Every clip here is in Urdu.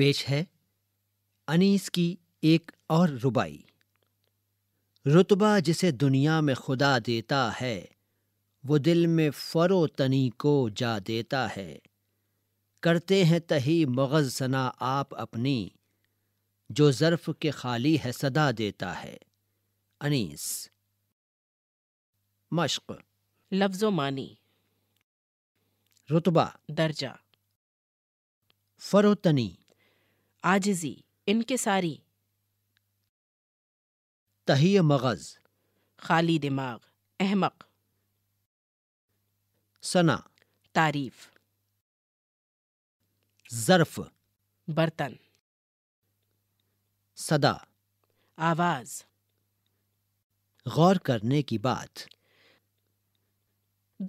پیش ہے انیس کی ایک اور ربائی رتبہ جسے دنیا میں خدا دیتا ہے وہ دل میں فرو تنی کو جا دیتا ہے کرتے ہیں تہی مغز سنا آپ اپنی جو ظرف کے خالی ہے صدا دیتا ہے انیس مشق لفظ و مانی رتبہ درجہ فروتنی آجزی انکساری تہی مغز خالی دماغ احمق سنا تعریف ظرف برتن صدا آواز غور کرنے کی بات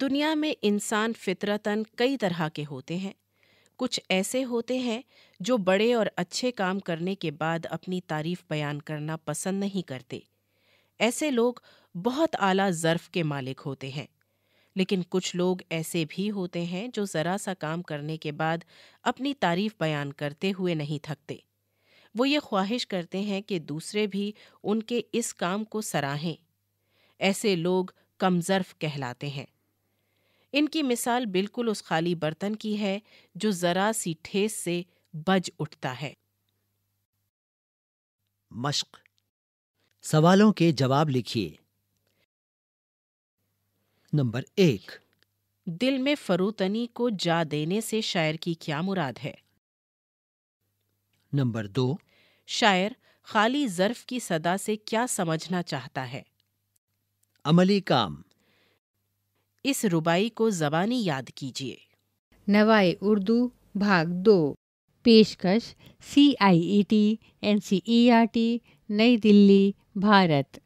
دنیا میں انسان فطرتاً کئی طرح کے ہوتے ہیں کچھ ایسے ہوتے ہیں جو بڑے اور اچھے کام کرنے کے بعد اپنی تعریف بیان کرنا پسند نہیں کرتے ایسے لوگ بہت اعلیٰ ظرف کے مالک ہوتے ہیں لیکن کچھ لوگ ایسے بھی ہوتے ہیں جو ذرا سا کام کرنے کے بعد اپنی تعریف بیان کرتے ہوئے نہیں تھکتے وہ یہ خواہش کرتے ہیں کہ دوسرے بھی ان کے اس کام کو سراہیں ایسے لوگ کم ظرف کہلاتے ہیں ان کی مثال بالکل اس خالی برتن کی ہے جو ذرا سی ٹھیس سے بج اٹھتا ہے مشق سوالوں کے جواب لکھیے نمبر ایک دل میں فروتنی کو جا دینے سے شاعر کی کیا مراد ہے نمبر دو شاعر خالی ظرف کی صدا سے کیا سمجھنا چاہتا ہے عملی کام اس ربائی کو زبانی یاد کیجیے نوائے اردو بھاگ دو پیشکش C I E T N C E R T نئی دلی بھارت